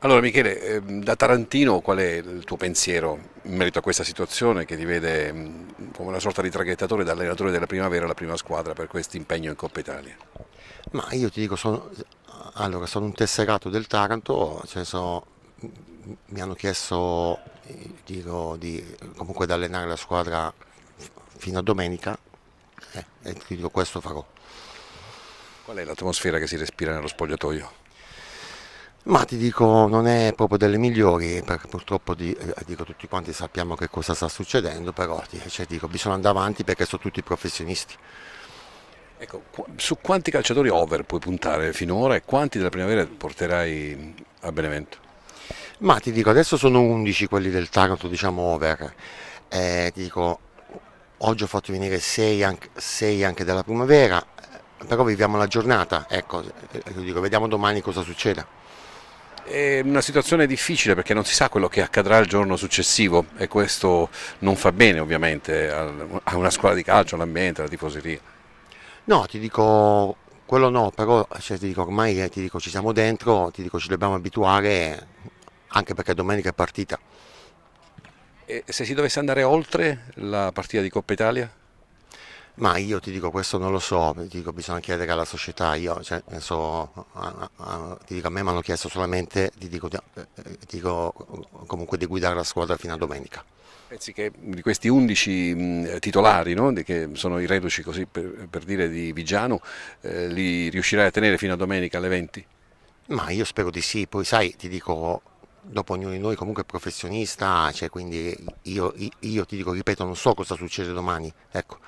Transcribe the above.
Allora Michele, ehm, da Tarantino qual è il tuo pensiero in merito a questa situazione che ti vede mm, come una sorta di traghettatore da allenatore della primavera alla prima squadra per questo impegno in Coppa Italia? Ma io ti dico, sono, allora, sono un tesserato del Taranto, cioè sono, mi hanno chiesto eh, dico, di, comunque di allenare la squadra fino a domenica eh, e ti dico questo farò. Qual è l'atmosfera che si respira nello spogliatoio? ma ti dico non è proprio delle migliori perché purtroppo di, eh, dico, tutti quanti sappiamo che cosa sta succedendo però cioè, dico, bisogna andare avanti perché sono tutti professionisti ecco, su quanti calciatori over puoi puntare finora e quanti della primavera porterai a Benevento? ma ti dico adesso sono 11 quelli del Taranto diciamo over eh, dico, oggi ho fatto venire 6 anche, anche della primavera eh, però viviamo la giornata ecco, eh, dico, vediamo domani cosa succede è una situazione difficile perché non si sa quello che accadrà il giorno successivo e questo non fa bene ovviamente a una squadra di calcio, all'ambiente, alla tifoseria. No, ti dico quello no, però cioè, ti dico, ormai eh, ti dico, ci siamo dentro, ti dico, ci dobbiamo abituare anche perché domenica è partita. E se si dovesse andare oltre la partita di Coppa Italia? Ma io ti dico, questo non lo so, dico, bisogna chiedere alla società, io cioè, so, a, a, ti dico, a me mi hanno chiesto solamente, ti dico, eh, ti dico, comunque di guidare la squadra fino a domenica. Pensi che di questi 11 titolari, no, che sono i reduci così per, per dire di Vigiano, eh, li riuscirai a tenere fino a domenica alle 20? Ma io spero di sì, poi sai, ti dico, dopo ognuno di noi comunque è professionista, cioè, quindi io, io, io ti dico, ripeto, non so cosa succede domani, ecco.